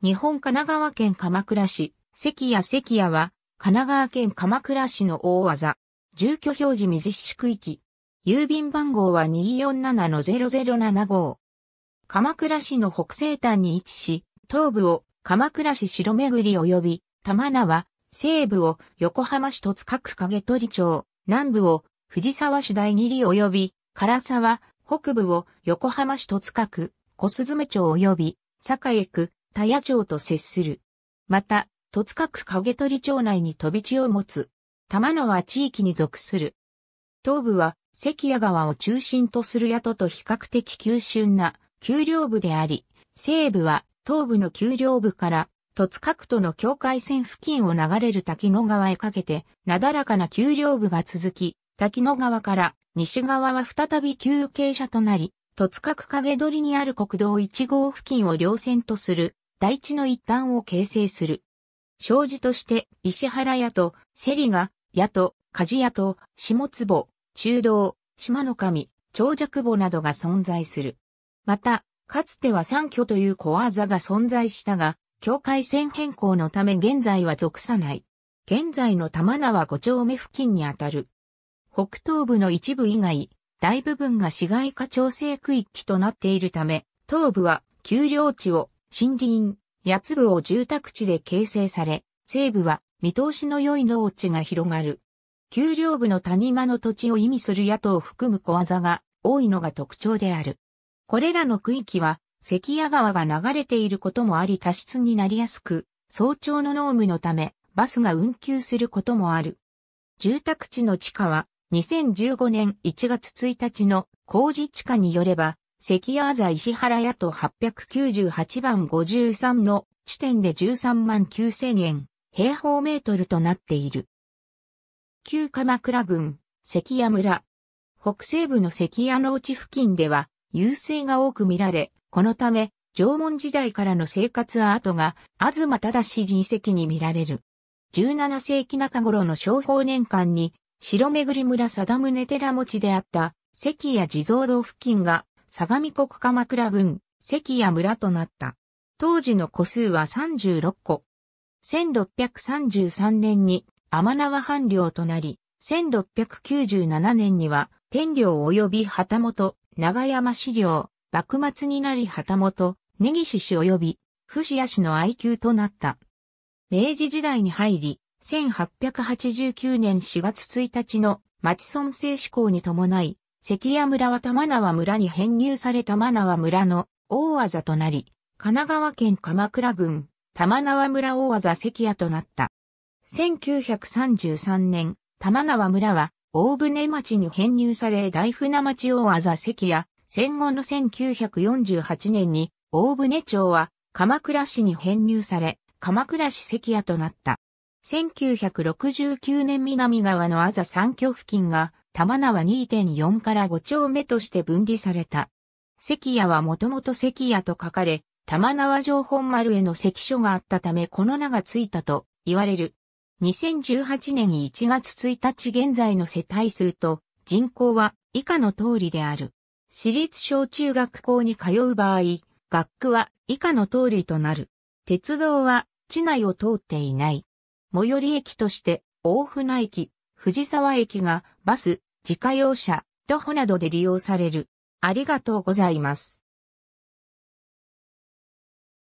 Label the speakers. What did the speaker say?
Speaker 1: 日本神奈川県鎌倉市、関谷関谷は、神奈川県鎌倉市の大技、住居表示未実施区域。郵便番号は247-0075。鎌倉市の北西端に位置し、東部を鎌倉市城巡り及び、玉縄、西部を横浜市戸塚区影取町、南部を藤沢市大霧及び、唐沢、北部を横浜市戸塚区、小目町及び、栄区、田野町と接する。また、戸塚区影取町内に飛び地を持つ、玉野は地域に属する。東部は関谷川を中心とする宿と比較的急峻な丘陵部であり、西部は東部の丘陵部から戸塚区との境界線付近を流れる滝野川へかけて、なだらかな丘陵部が続き、滝野川から西側は再び急傾斜となり、戸塚区影取にある国道1号付近を稜線とする大地の一端を形成する。障子として石原屋とセリが、屋と鍛冶屋と下坪、中道、島の神、長尺母などが存在する。また、かつては三居という小技が存在したが、境界線変更のため現在は属さない。現在の玉名は五丁目付近にあたる。北東部の一部以外、大部分が市街化調整区域となっているため、東部は丘陵地を森林、八つ部を住宅地で形成され、西部は見通しの良い農地が広がる。丘陵部の谷間の土地を意味する野党を含む小技が多いのが特徴である。これらの区域は関谷川が流れていることもあり多湿になりやすく、早朝の濃務のためバスが運休することもある。住宅地の地下は2015年1月1日の工事地下によれば関谷座石原屋と898番53の地点で13万9000円、平方メートルとなっている。旧鎌倉郡、関谷村。北西部の関谷農地付近では、湧水が多く見られ、このため、縄文時代からの生活跡が、東正人跡に見られる。17世紀中頃の商法年間に、白巡村貞宗寺持ちであった、関谷地蔵堂付近が相模国鎌倉郡、関谷村となった。当時の戸数は36戸。1633年に天縄藩領となり、1697年には天領及び旗本、長山市領、幕末になり旗本、根岸氏及び、伏屋氏の愛 q となった。明治時代に入り、1889年4月1日の町村制志向に伴い、関谷村は玉縄村に編入され玉縄村の大技となり、神奈川県鎌倉郡玉縄村大技関谷となった。1933年、玉縄村は大船町に編入され大船町大技関谷、戦後の1948年に大船町は鎌倉市に編入され、鎌倉市関谷となった。1969年南側のあざ山峡付近が玉縄2.4から5丁目として分離された。関谷はもともと関谷と書かれ、玉縄城本丸への関所があったためこの名がついたと言われる。2018年1月1日現在の世帯数と人口は以下の通りである。私立小中学校に通う場合、学区は以下の通りとなる。鉄道は地内を通っていない。最寄り駅として大船駅、藤沢駅がバス、自家用車、徒歩などで利用される。ありがとうございます。